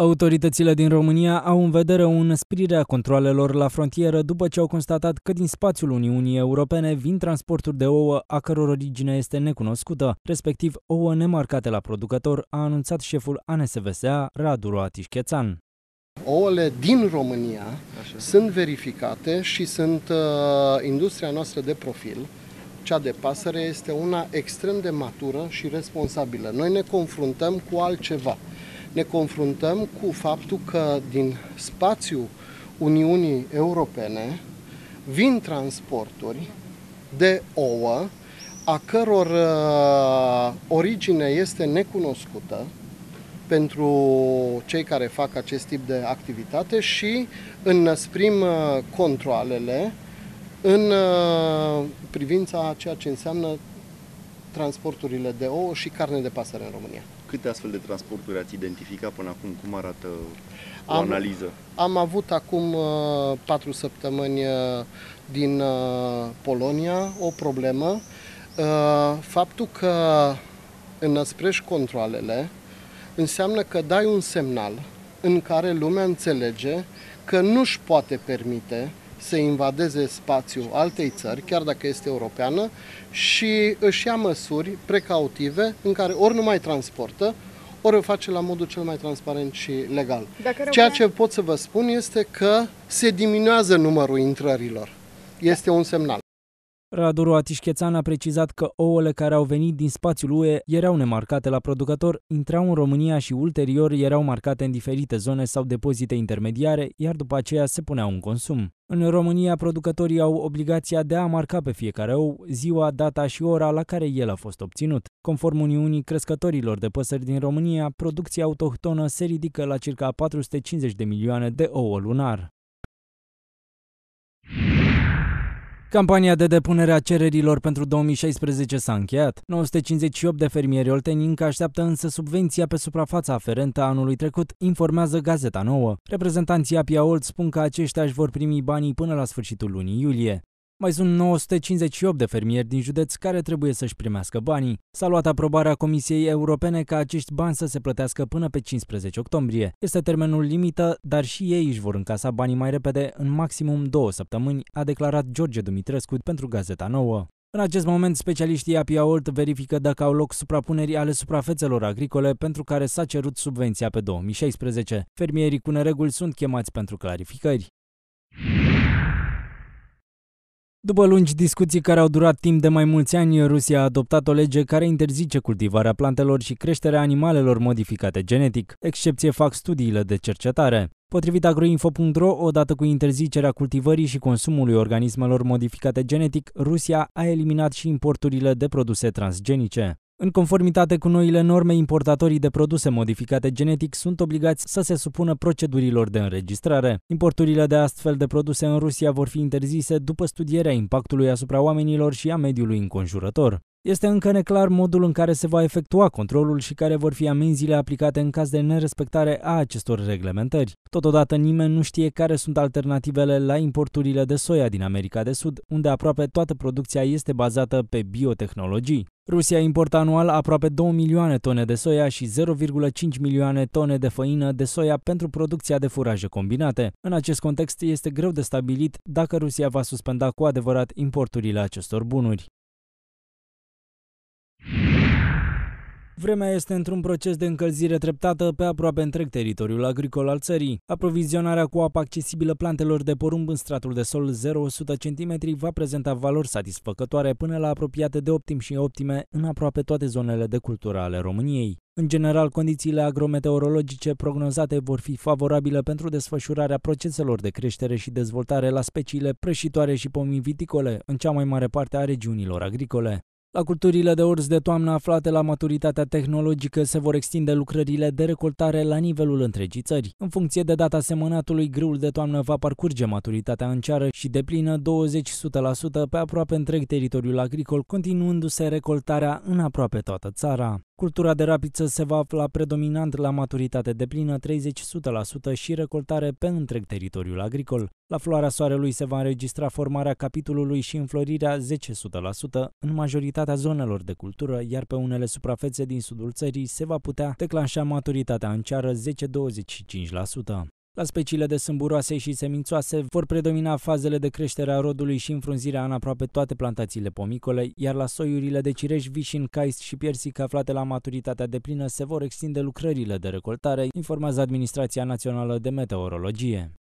Autoritățile din România au în vedere o înăsprire a controlelor la frontieră după ce au constatat că din spațiul Uniunii Europene vin transporturi de ouă a căror origine este necunoscută, respectiv ouă nemarcate la producător, a anunțat șeful ANSVSA, Radu Roatișchețan. Ouăle din România Așa. sunt verificate și sunt uh, industria noastră de profil, cea de pasăre este una extrem de matură și responsabilă. Noi ne confruntăm cu altceva ne confruntăm cu faptul că din spațiul Uniunii Europene vin transporturi de ouă a căror uh, origine este necunoscută pentru cei care fac acest tip de activitate și înnăsprim uh, controlele în uh, privința a ceea ce înseamnă transporturile de ouă și carne de pasăre în România. Câte astfel de transporturi ați identificat până acum? Cum arată o am, analiză? Am avut acum uh, patru săptămâni uh, din uh, Polonia o problemă. Faptul că înăsprești controlele înseamnă că dai un semnal în care lumea înțelege că nu-și poate permite să invadeze spațiul altei țări, chiar dacă este europeană, și își ia măsuri precautive în care ori nu mai transportă, ori o face la modul cel mai transparent și legal. Dacă Ceea ce pot să vă spun este că se diminuează numărul intrărilor. Este un semnal. Radu Roatișchețan a precizat că ouăle care au venit din spațiul UE erau nemarcate la producător, intrau în România și ulterior erau marcate în diferite zone sau depozite intermediare, iar după aceea se puneau în consum. În România, producătorii au obligația de a marca pe fiecare ou ziua, data și ora la care el a fost obținut. Conform Uniunii Crescătorilor de Păsări din România, producția autohtonă se ridică la circa 450 de milioane de ouă lunar. Campania de depunere a cererilor pentru 2016 s-a încheiat. 958 de fermieri olteni încă așteaptă însă subvenția pe suprafața aferentă anului trecut, informează Gazeta Nouă. Reprezentanții Apia Olt spun că aceștia își vor primi banii până la sfârșitul lunii iulie. Mai sunt 958 de fermieri din județ care trebuie să-și primească banii. S-a luat aprobarea Comisiei Europene ca acești bani să se plătească până pe 15 octombrie. Este termenul limită, dar și ei își vor încasa banii mai repede, în maximum două săptămâni, a declarat George Dumitrescu pentru Gazeta Nouă. În acest moment, specialiștii Apia Olt verifică dacă au loc suprapuneri ale suprafețelor agricole pentru care s-a cerut subvenția pe 2016. Fermierii cu nereguli sunt chemați pentru clarificări. După lungi discuții care au durat timp de mai mulți ani, Rusia a adoptat o lege care interzice cultivarea plantelor și creșterea animalelor modificate genetic. Excepție fac studiile de cercetare. Potrivit agroinfo.ro, odată cu interzicerea cultivării și consumului organismelor modificate genetic, Rusia a eliminat și importurile de produse transgenice. În conformitate cu noile norme, importatorii de produse modificate genetic sunt obligați să se supună procedurilor de înregistrare. Importurile de astfel de produse în Rusia vor fi interzise după studierea impactului asupra oamenilor și a mediului înconjurător. Este încă neclar modul în care se va efectua controlul și care vor fi amenziile aplicate în caz de nerespectare a acestor reglementări. Totodată, nimeni nu știe care sunt alternativele la importurile de soia din America de Sud, unde aproape toată producția este bazată pe biotehnologii. Rusia importă anual aproape 2 milioane tone de soia și 0,5 milioane tone de făină de soia pentru producția de furaje combinate. În acest context, este greu de stabilit dacă Rusia va suspenda cu adevărat importurile acestor bunuri. Vremea este într-un proces de încălzire treptată pe aproape întreg teritoriul agricol al țării. Aprovizionarea cu apă accesibilă plantelor de porumb în stratul de sol 0-100 cm va prezenta valori satisfăcătoare până la apropiate de optim și optime în aproape toate zonele de cultură ale României. În general, condițiile agrometeorologice prognozate vor fi favorabile pentru desfășurarea proceselor de creștere și dezvoltare la speciile prășitoare și pomii viticole în cea mai mare parte a regiunilor agricole. La culturile de orz de toamnă aflate la maturitatea tehnologică se vor extinde lucrările de recoltare la nivelul întregii țări. În funcție de data semănatului, grâul de toamnă va parcurge maturitatea în ceară și deplină 20% pe aproape întreg teritoriul agricol, continuându-se recoltarea în aproape toată țara. Cultura de rapiță se va afla predominant la maturitate de plină 30% și recoltare pe întreg teritoriul agricol. La floarea soarelui se va înregistra formarea capitolului și înflorirea 10% în majoritatea zonelor de cultură, iar pe unele suprafețe din sudul țării se va putea declanșa maturitatea în ceară 10-25%. La speciile de sâmburoase și semințoase vor predomina fazele de creștere a rodului și înfrunzirea în aproape toate plantațiile pomicole, iar la soiurile de cireș, vișin, caist și piersic aflate la maturitatea deplină se vor extinde lucrările de recoltare, informează Administrația Națională de Meteorologie.